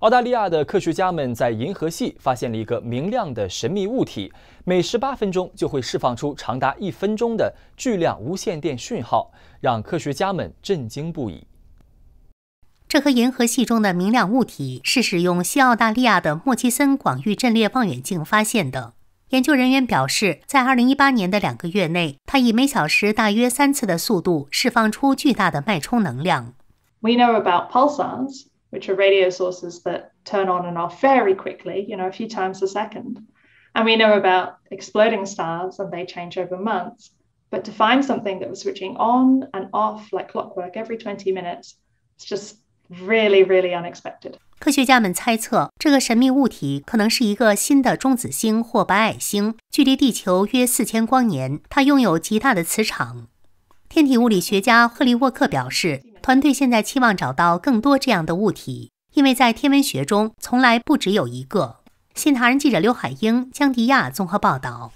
澳大利亚的科学家们在银河系发现了一个明亮的神秘物体，每十八分钟就会释放出长达一分钟的巨量无线电讯号，让科学家们震惊不已。这颗银河系中的明亮物体是使用西澳大利亚的莫齐森广域阵列望远镜发现的。研究人员表示，在二零一八年的两个月内，它以每小时大约三次的速度释放出巨大的脉冲能量。We know about pulsars. which are radio sources that turn on and off very quickly, you know, a few times a second. And we know about exploding stars and they change over months. But to find something that was switching on and off like clockwork every 20 minutes, it's just really, really unexpected. 科学家们猜测，这个神秘物体可能是一个新的中子星或白矮星，距离地球约四千光年。它拥有极大的磁场。天体物理学家赫利沃克表示，团队现在期望找到更多这样的物体，因为在天文学中从来不只有一个。《新唐人记者刘海英、江迪亚综合报道》。